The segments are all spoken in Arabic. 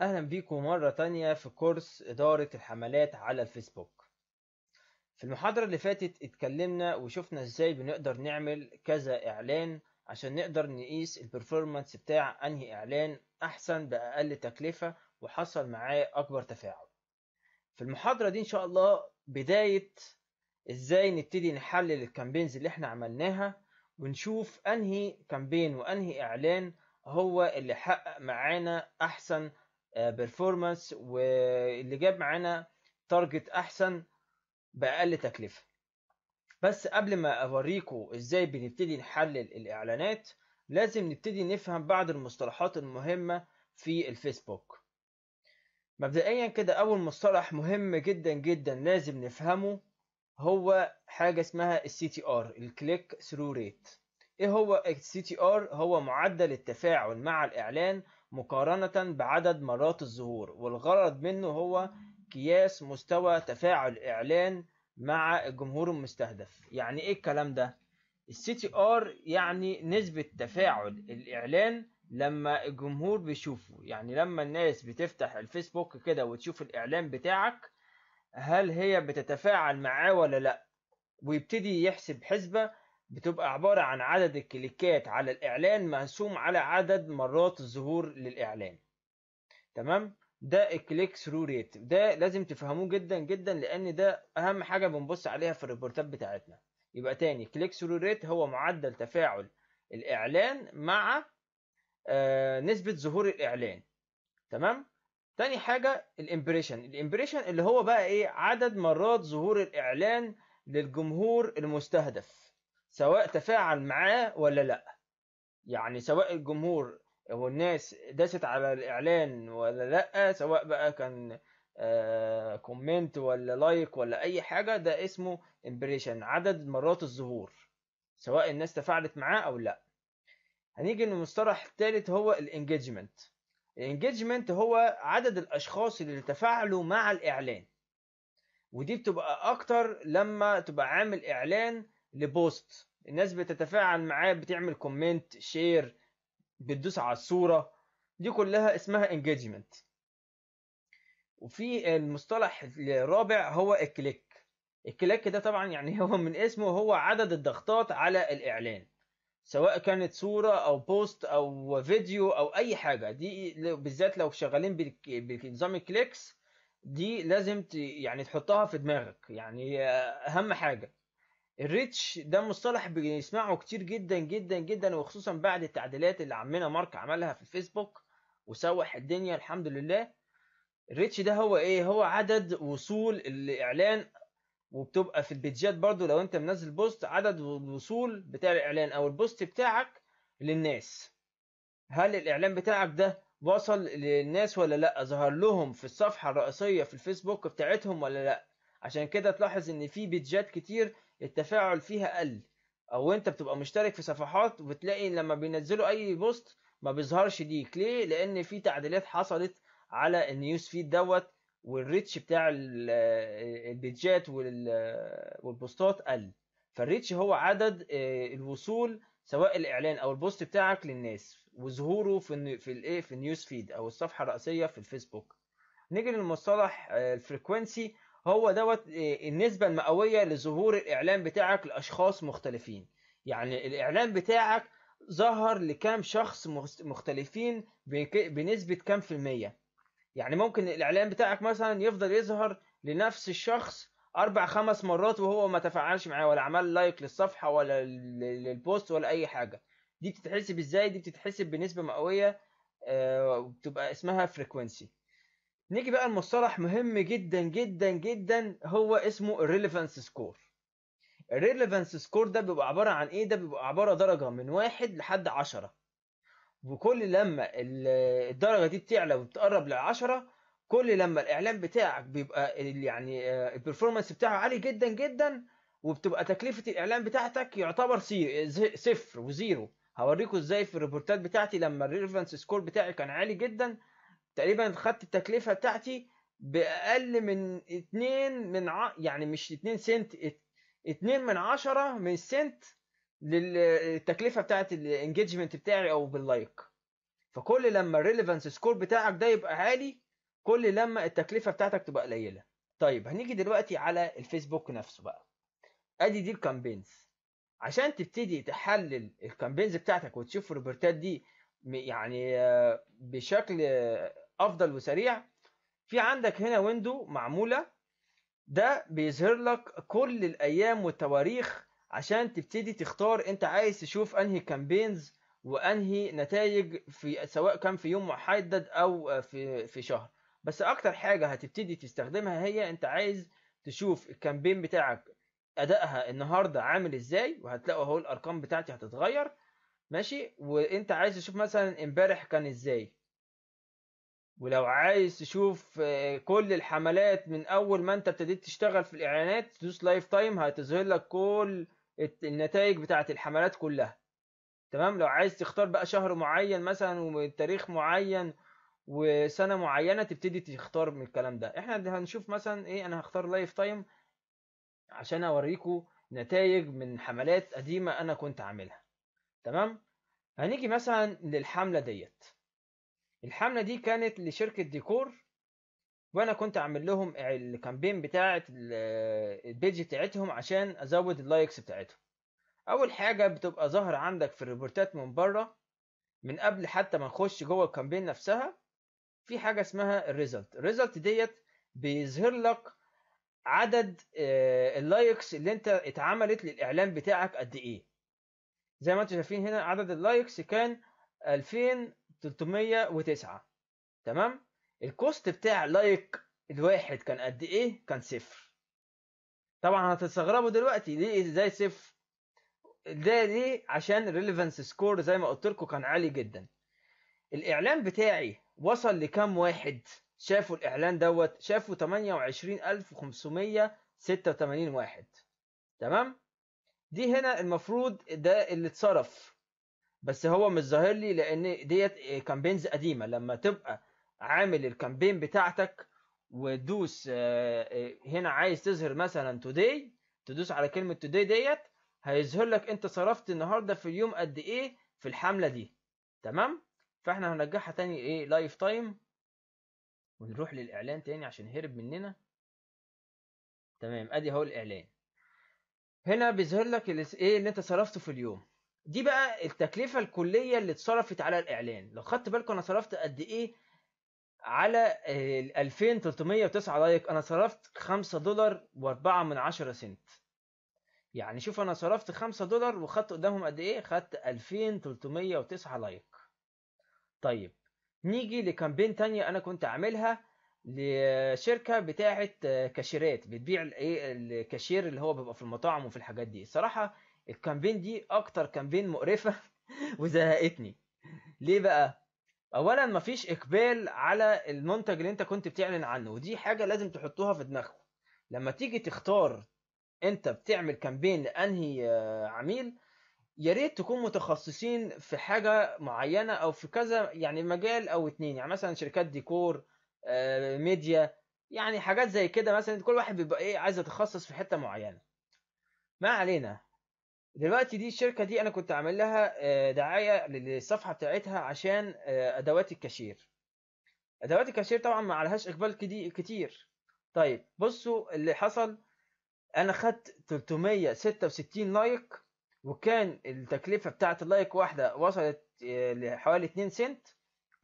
أهلا بيكم مرة تانية في كورس إدارة الحملات على الفيسبوك في المحاضرة اللي فاتت اتكلمنا وشفنا ازاي بنقدر نعمل كذا إعلان عشان نقدر نقيس البرفورمانس بتاع أنهي إعلان أحسن بأقل تكلفة وحصل معاه أكبر تفاعل في المحاضرة دي إن شاء الله بداية ازاي نبتدي نحلل الكامبينز اللي احنا عملناها ونشوف أنهي كامبين وأنهي إعلان هو اللي حقق معانا أحسن بيرفورمانس آه، واللي جاب معانا تارجت احسن باقل تكلفه بس قبل ما اوريكم ازاي بنبتدي نحلل الاعلانات لازم نبتدي نفهم بعض المصطلحات المهمه في الفيسبوك مبدئيا كده اول مصطلح مهم جدا جدا لازم نفهمه هو حاجه اسمها السي تي ار الكليك ثرو ريت ايه هو السي تي ار هو معدل التفاعل مع الاعلان مقارنة بعدد مرات الظهور والغرض منه هو قياس مستوى تفاعل الإعلان مع الجمهور المستهدف يعني إيه الكلام ده؟ السي تي ار يعني نسبة تفاعل الإعلان لما الجمهور بيشوفه يعني لما الناس بتفتح الفيسبوك كده وتشوف الإعلان بتاعك هل هي بتتفاعل معاه ولا لأ ويبتدي يحسب حسبة بتبقى عبارة عن عدد الكليكات على الإعلان مقسوم على عدد مرات الظهور للإعلان تمام ده الكليك ثرو ريت ده لازم تفهموه جدا جدا لأن ده أهم حاجة بنبص عليها في الريبورتات بتاعتنا يبقى تاني كليك ثرو ريت هو معدل تفاعل الإعلان مع آه نسبة ظهور الإعلان تمام تاني حاجة الامبريشن الامبريشن اللي هو بقى ايه عدد مرات ظهور الإعلان للجمهور المستهدف سواء تفاعل معاه ولا لا يعني سواء الجمهور او الناس داست على الاعلان ولا لا سواء بقى كان كومنت آه، ولا لايك ولا اي حاجه ده اسمه امبريشن عدد مرات الظهور سواء الناس تفاعلت معاه او لا هنيجي للمصطلح الثالث هو الانجيجمنت الانجيجمنت هو عدد الاشخاص اللي تفاعلوا مع الاعلان ودي بتبقى اكتر لما تبقى عامل اعلان لبوست الناس بتتفاعل معاه بتعمل كومنت شير بتدوس على الصورة دي كلها اسمها انجيجمنت وفي المصطلح الرابع هو الكليك الكليك ده طبعا يعني هو من اسمه هو عدد الضغطات على الإعلان سواء كانت صورة أو بوست أو فيديو أو أي حاجة دي بالذات لو شغالين بنظام الكليكس دي لازم يعني تحطها في دماغك يعني أهم حاجة الريتش ده مصطلح بنسمعه كتير جدا جدا جدا وخصوصا بعد التعديلات اللي عمنا مارك عملها في الفيسبوك وسوح الدنيا الحمد لله الريتش ده هو ايه هو عدد وصول الاعلان وبتبقى في البيتجات برضو لو انت منزل بوست عدد الوصول بتاع الاعلان او البوست بتاعك للناس هل الاعلان بتاعك ده وصل للناس ولا لا ظهر لهم في الصفحه الرئيسيه في الفيسبوك بتاعتهم ولا لا عشان كده تلاحظ ان في بيتجات كتير التفاعل فيها قل او انت بتبقى مشترك في صفحات وبتلاقي لما بينزلوا اي بوست ما بيظهرش ليك ليه لان في تعديلات حصلت على النيوز فيد دوت والريتش بتاع آه، البيجات آه، والبوستات قل فالريتش هو عدد آه، الوصول سواء الاعلان او البوست بتاعك للناس وظهوره في في الايه في النيوز فيد او الصفحه الرئيسيه في الفيسبوك نيجي للمصطلح الفريكوينسي هو دوت آه، النسبة المئوية لظهور الإعلان بتاعك لأشخاص مختلفين يعني الإعلان بتاعك ظهر لكام شخص مختلفين بنسبة كام في المية يعني ممكن الإعلان بتاعك مثلا يفضل يظهر لنفس الشخص أربع خمس مرات وهو ما تفاعلش معاه ولا عمل لايك للصفحة ولا للبوست ولا أي حاجة دي بتتحسب إزاي دي بتتحسب بنسبة مئوية وبتبقى آه، اسمها فريكونسي نيجي بقى لمصطلح مهم جدا جدا جدا هو اسمه الريليفانس سكور الريليفانس سكور ده بيبقى عبارة عن ايه ده بيبقى عبارة درجة من واحد لحد عشرة وكل لما الدرجة دي بتعلى وبتقرب للعشرة كل لما الاعلان بتاعك بيبقى يعني آه، البرفورمانس بتاعه عالي جدا جدا وبتبقى تكلفة الاعلان بتاعتك يعتبر صفر وزيرو هوريكم ازاي في الريبورتات بتاعتي لما الريليفانس سكور بتاعي كان عالي جدا تقريبا خدت التكلفه بتاعتي باقل من 2 من ع... يعني مش 2 سنت 2 من 10 من سنت للتكلفه بتاعت الانجيجمنت بتاعي او باللايك فكل لما الريليفانس سكور بتاعك ده يبقى عالي كل لما التكلفه بتاعتك تبقى قليله طيب هنيجي دلوقتي على الفيسبوك نفسه بقى ادي دي الكامبينز عشان تبتدي تحلل الكامبينز بتاعتك وتشوف الروبورتات دي يعني آه، بشكل افضل وسريع في عندك هنا ويندو معموله ده بيظهر لك كل الايام والتواريخ عشان تبتدي تختار انت عايز تشوف انهي كامبينز وانهي نتائج في سواء كان في يوم محدد او في في شهر بس اكتر حاجه هتبتدي تستخدمها هي انت عايز تشوف الكامبين بتاعك ادائها النهارده عامل ازاي وهتلاقوا اهو الارقام بتاعتي هتتغير ماشي وانت عايز تشوف مثلا امبارح كان ازاي ولو عايز تشوف آه، كل الحملات من اول ما انت ابتديت تشتغل في الاعلانات دوس لايف تايم هتظهر لك كل النتائج بتاعه الحملات كلها تمام لو عايز تختار بقى شهر معين مثلا وتاريخ معين وسنه معينه تبتدي تختار من الكلام ده احنا هنشوف مثلا ايه انا هختار لايف تايم عشان اوريكم نتائج من حملات قديمه انا كنت عاملها تمام هنيجي مثلا للحمله ديت الحمله دي كانت لشركه ديكور وانا كنت عامل لهم الكامبين بتاعه البيج بتاعتهم عشان ازود اللايكس بتاعتهم اول حاجه بتبقى ظاهره عندك في الريبورتات من بره من قبل حتى ما نخش جوه الكامبين نفسها في حاجه اسمها الريزلت الريزلت ديت بيظهر لك عدد آه، اللايكس اللي انت اتعملت للاعلان بتاعك قد ايه زي ما انتم شايفين هنا عدد اللايكس كان 2000 309 تمام الكوست بتاع لايك الواحد كان قد ايه كان صفر طبعا هتستغربوا دلوقتي ليه ازاي صفر ده ليه عشان ريليفنس سكور زي ما قلت لكم كان عالي جدا الاعلان بتاعي وصل لكام واحد شافوا الاعلان دوت شافوا 28586 واحد تمام دي هنا المفروض ده اللي اتصرف بس هو مش ظاهر لي لان ديت آه، كامبينز قديمه لما تبقى عامل الكامبين بتاعتك وتدوس آه، آه، هنا عايز تظهر مثلا توداي تدوس على كلمه توداي ديت هيظهر لك انت صرفت النهارده في اليوم قد ايه في الحمله دي تمام فاحنا هنرجعها تاني ايه لايف تايم ونروح للاعلان تاني عشان هرب مننا تمام ادي اهو الاعلان هنا بيظهر لك ايه اللي انت صرفته في اليوم دي بقى التكلفة الكلية اللي اتصرفت على الإعلان لو خدت بالكم أنا صرفت قد إيه على ال 2309 لايك أنا صرفت 5 دولار و4 من 10 سنت يعني شوف أنا صرفت 5 دولار وخدت قدامهم قد إيه خدت 2309 لايك طيب نيجي لكامبين تانية أنا كنت عاملها لشركة بتاعة كاشيرات بتبيع الكاشير اللي هو بيبقى في المطاعم وفي الحاجات دي الصراحة الكامبين دي اكتر كامبين مقرفه وزهقتني ليه بقى اولا مفيش اقبال على المنتج اللي انت كنت بتعلن عنه ودي حاجه لازم تحطوها في دماغكم لما تيجي تختار انت بتعمل كامبين لانهي آه، عميل يا ريت تكون متخصصين في حاجه معينه او في كذا يعني مجال او اتنين يعني مثلا شركات ديكور آه، ميديا يعني حاجات زي كده مثلا كل واحد بيبقى ايه عايز يتخصص في حته معينه ما علينا دلوقتي دي الشركه دي انا كنت عامل لها آه، دعايه للصفحه بتاعتها عشان آه، ادوات الكاشير ادوات الكاشير طبعا ما عليهاش اقبال كتير طيب بصوا اللي حصل انا خدت 366 لايك وكان التكلفه بتاعه اللايك واحده وصلت آه، لحوالي 2 سنت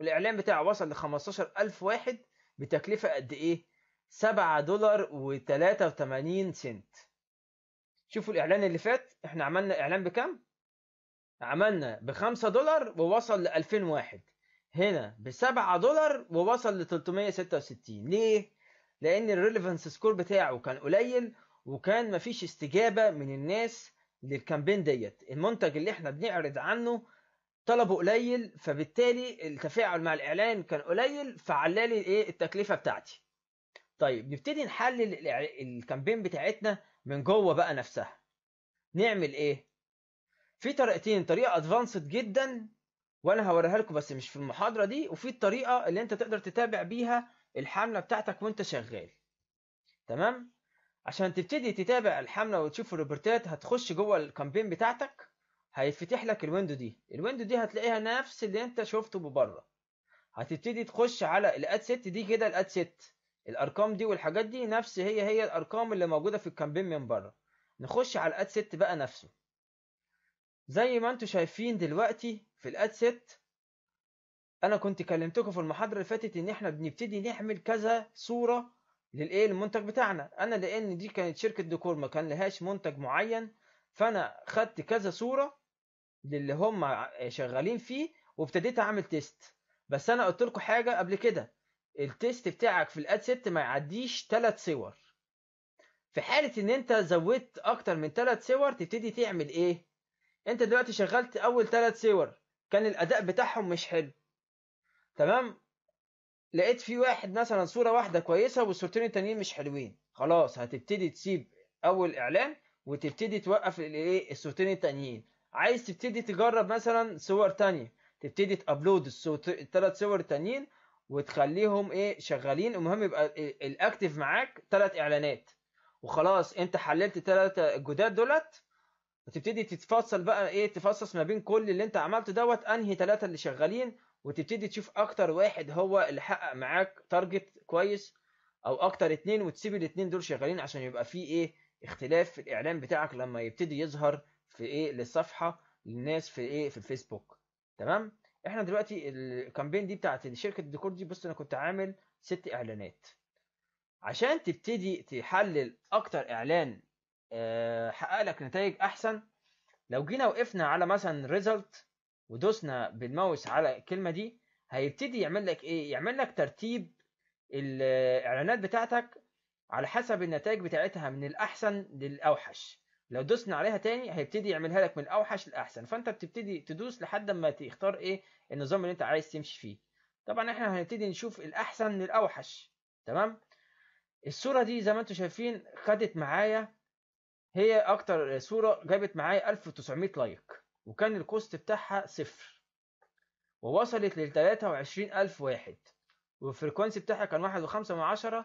والاعلان بتاعه وصل ل 15000 واحد بتكلفه قد ايه 7 دولار و83 سنت شوفوا الاعلان اللي فات احنا عملنا اعلان بكام عملنا ب 5 دولار ووصل ل 2001 هنا ب 7 دولار ووصل ل 366 ليه لان الريليفنس سكور بتاعه كان قليل وكان مفيش استجابه من الناس للكامبين ديت المنتج اللي احنا بنعرض عنه طلبه قليل فبالتالي التفاعل مع الاعلان كان قليل فعلالي ايه التكلفه بتاعتي طيب نبتدي نحلل الكامبين بتاعتنا من جوه بقى نفسها نعمل ايه في طريقتين طريقه ادفانسد جدا وانا هوريها لكم بس مش في المحاضره دي وفي الطريقه اللي انت تقدر تتابع بيها الحمله بتاعتك وانت شغال تمام عشان تبتدي تتابع الحمله وتشوف الريبورتات هتخش جوه الكامبين بتاعتك هيتفتح لك الويندو دي الويندو دي هتلاقيها نفس اللي انت شفته ببره هتبتدي تخش على الاد ست دي كده الاد ست الارقام دي والحاجات دي نفس هي هي الارقام اللي موجوده في الكامبين من بره نخش على الاد ست بقى نفسه زي ما انتم شايفين دلوقتي في الاد ست انا كنت كلمتكم في المحاضره اللي فاتت ان احنا بنبتدي نعمل كذا صوره للايه المنتج بتاعنا انا لان دي كانت شركه ديكور ما كان لهاش منتج معين فانا خدت كذا صوره للي هم شغالين فيه وابتديت اعمل تيست بس انا قلت لكم حاجه قبل كده التيست بتاعك في الاد ست ما يعديش ثلاث صور في حاله ان انت زودت اكتر من ثلاث صور تبتدي تعمل ايه انت دلوقتي شغلت اول ثلاث صور كان الاداء بتاعهم مش حلو تمام لقيت في واحد مثلا صوره واحده كويسه والصورتين التانيين مش حلوين خلاص هتبتدي تسيب اول اعلان وتبتدي توقف الايه الصورتين التانيين عايز تبتدي تجرب مثلا صور تانية تبتدي تابلود الثلاث صور التانيين وتخليهم ايه شغالين المهم يبقى الاكتف معاك ثلاث اعلانات وخلاص انت حللت ثلاثه الجداد دولت وتبتدي تتفصل بقى ايه تفصص ما بين كل اللي انت عملته دوت انهي ثلاثه اللي شغالين وتبتدي تشوف اكتر واحد هو اللي حقق معاك تارجت كويس او اكتر اتنين وتسيب الاتنين دول شغالين عشان يبقى في ايه اختلاف في الاعلان بتاعك لما يبتدي يظهر في ايه للصفحه للناس في ايه في الفيسبوك تمام احنا دلوقتي الكامبين دي بتاعت شركه الديكور دي بص انا كنت عامل ست اعلانات عشان تبتدي تحلل اكتر اعلان آه، حقق لك نتائج احسن لو جينا وقفنا على مثلا ريزلت ودوسنا بالماوس على الكلمه دي هيبتدي يعمل لك ايه يعمل لك ترتيب الاعلانات بتاعتك على حسب النتائج بتاعتها من الاحسن للاوحش لو دوسنا عليها تاني هيبتدي يعملها لك من الاوحش لاحسن فانت بتبتدي تدوس لحد ما تختار ايه النظام اللي انت عايز تمشي فيه طبعا احنا هنبتدي نشوف الاحسن للاوحش تمام الصوره دي زي ما انتم شايفين خدت معايا هي اكتر صوره جابت معايا 1900 لايك وكان الكوست بتاعها صفر ووصلت لل 23000 واحد والفريكونسي بتاعها كان 1.5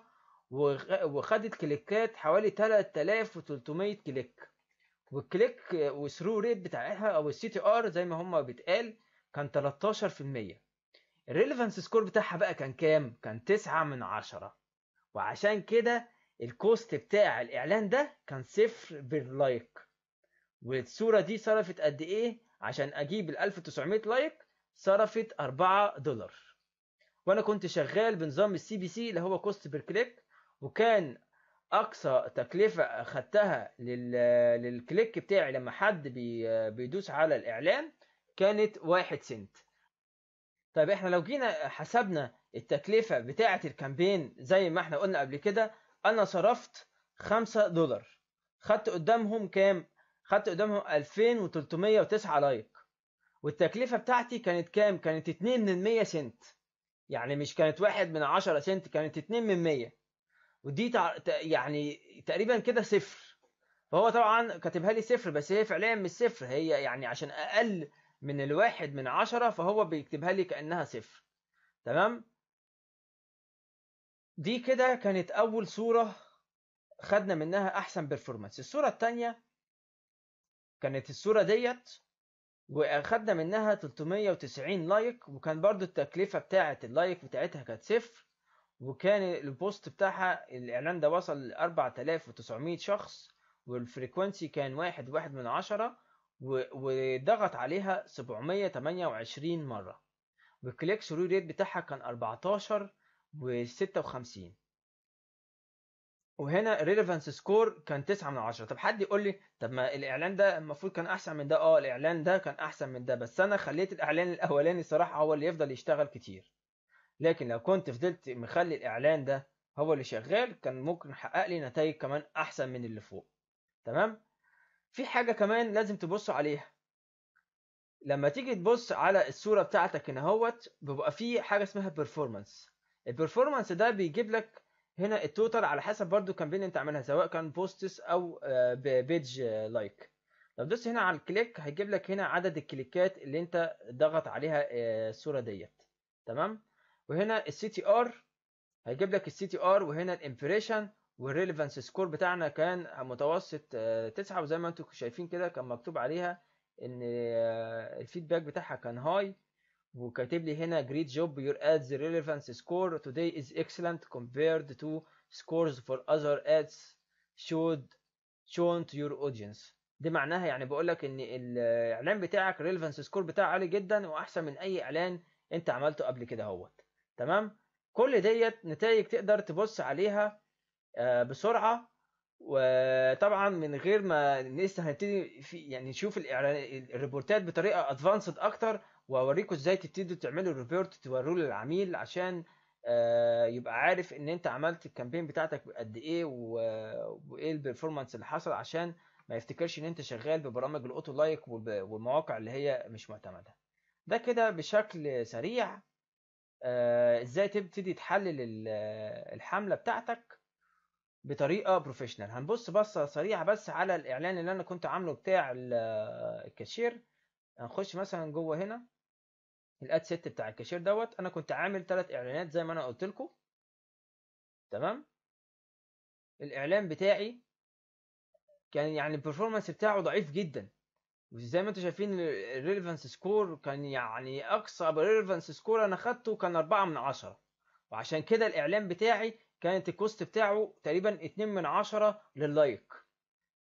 وخدت كليكات حوالي 3300 كليك والكليك وثرو ريت بتاعها او السي تي ار زي ما هم بيتقال كان 13% الريليفانس سكور بتاعها بقى كان كام؟ كان 9 من 10 وعشان كده الكوست بتاع الاعلان ده كان صفر باللايك والصورة دي صرفت قد ايه عشان اجيب ال 1900 لايك صرفت 4 دولار وانا كنت شغال بنظام السي بي سي اللي هو كوست بير كليك وكان اقصى تكلفه اخذتها للكليك بتاعي لما حد بيدوس على الاعلان كانت واحد سنت طيب احنا لو جينا حسبنا التكلفه بتاعه الكامبين زي ما احنا قلنا قبل كده انا صرفت خمسة دولار خدت قدامهم كام خدت قدامهم 2309 لايك والتكلفة بتاعتي كانت كام كانت 2 من 100 سنت يعني مش كانت واحد من 10 سنت كانت 2 من 100 ودي يعني تقريبا كده صفر فهو طبعا كاتبها لي صفر بس هي فعليا مش صفر هي يعني عشان اقل من الواحد من عشرة فهو بيكتبها لي كأنها صفر تمام دي كده كانت أول صورة خدنا منها أحسن بيرفورمانس الصورة الثانيه كانت الصورة ديت وأخدنا منها 390 لايك وكان برضو التكلفة بتاعة اللايك بتاعتها كانت صفر وكان البوست بتاعها الإعلان ده وصل ل 4900 شخص والفريكونسي كان واحد واحد من عشرة وضغط عليها 728 مرة والكليك ثرو ريت بتاعها كان 14 و56 وهنا ريليفانس سكور كان 9 من 10 طب حد يقول لي طب ما الاعلان ده المفروض كان احسن من ده اه الاعلان ده كان احسن من ده بس انا خليت الاعلان الاولاني الصراحه هو اللي يفضل يشتغل كتير لكن لو كنت فضلت مخلي الإعلان ده هو اللي شغال كان ممكن يحقق لي نتائج كمان أحسن من اللي فوق تمام في حاجة كمان لازم تبصوا عليها لما تيجي تبص على الصورة بتاعتك هنا هوت بيبقى في حاجة اسمها بيرفورمانس البيرفورمانس ده بيجيب لك هنا التوتال على حسب برضو الكامبين انت عاملها سواء كان بوستس او آه، بيج لايك آه، لو دوست هنا على الكليك هيجيب لك هنا عدد الكليكات اللي انت ضغط عليها آه، الصوره ديت تمام وهنا السي تي ار هيجيب لك السي تي ار وهنا الامبريشن والريليفانس سكور بتاعنا كان متوسط آه، تسعة وزي ما انتم شايفين كده كان مكتوب عليها ان آه، الفيدباك بتاعها كان هاي وكاتب لي هنا great job your ads relevance score today is excellent compared to scores for other ads showed shown to your audience دي معناها يعني بقول لك ان الاعلان آه، بتاعك relevance score بتاعه عالي جدا واحسن من اي اعلان انت عملته قبل كده اهوت تمام كل ديت نتائج تقدر تبص عليها آه، بسرعه وطبعا من غير ما لسه هنبتدي في يعني نشوف الريبورتات بطريقه ادفانسد اكتر واوريكم ازاي تبتدوا تعملوا ريبورت توروه للعميل عشان آه، يبقى عارف ان انت عملت الكامبين بتاعتك قد ايه وايه البرفورمانس اللي حصل عشان ما يفتكرش ان انت شغال ببرامج الاوتو لايك والمواقع اللي هي مش معتمده ده كده بشكل سريع آه، ازاي تبتدي تحلل الحمله بتاعتك بطريقه بروفيشنال هنبص بصه سريعه بس على الاعلان اللي انا كنت عامله بتاع الكاشير هنخش مثلا جوه هنا الاد سيت بتاع الكاشير دوت انا كنت عامل ثلاث اعلانات زي ما انا قلت لكم تمام الاعلان بتاعي كان يعني البرفورمانس بتاعه ضعيف جدا وزي ما انتم شايفين الريليفنس سكور كان يعني اقصى ريليفنس سكور انا خدته كان 4 من 10 وعشان كده الاعلان بتاعي كانت الكوست بتاعه تقريبا 2 من 10 لللايك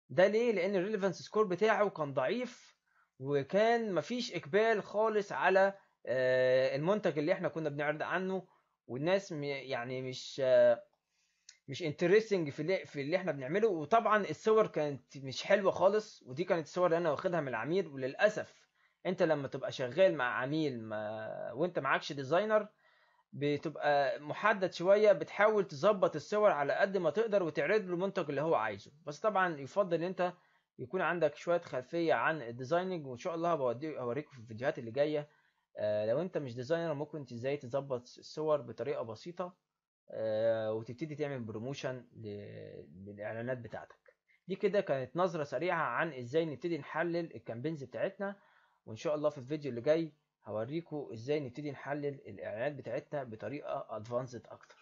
ده ليه لان الريليفنس سكور بتاعه كان ضعيف وكان مفيش اقبال خالص على آه، المنتج اللي احنا كنا بنعرض عنه والناس يعني مش آه، مش انترستنج في اللي في اللي احنا بنعمله وطبعا الصور كانت مش حلوه خالص ودي كانت الصور اللي انا واخدها من العميل وللاسف انت لما تبقى شغال مع عميل ما وانت معكش ديزاينر بتبقى محدد شويه بتحاول تظبط الصور على قد ما تقدر وتعرض له المنتج اللي هو عايزه بس طبعا يفضل ان انت يكون عندك شويه خلفيه عن الديزايننج وان شاء الله هوريكم في الفيديوهات اللي جايه آه، لو انت مش ديزاينر ممكن ازاي تظبط الصور بطريقه بسيطه آه، وتبتدي تعمل بروموشن للاعلانات بتاعتك دي كده كانت نظره سريعه عن ازاي نبتدي نحلل الكامبينز بتاعتنا وان شاء الله في الفيديو اللي جاي هوريكم ازاي نبتدي نحلل الاعلانات بتاعتنا بطريقه ادفانسد اكتر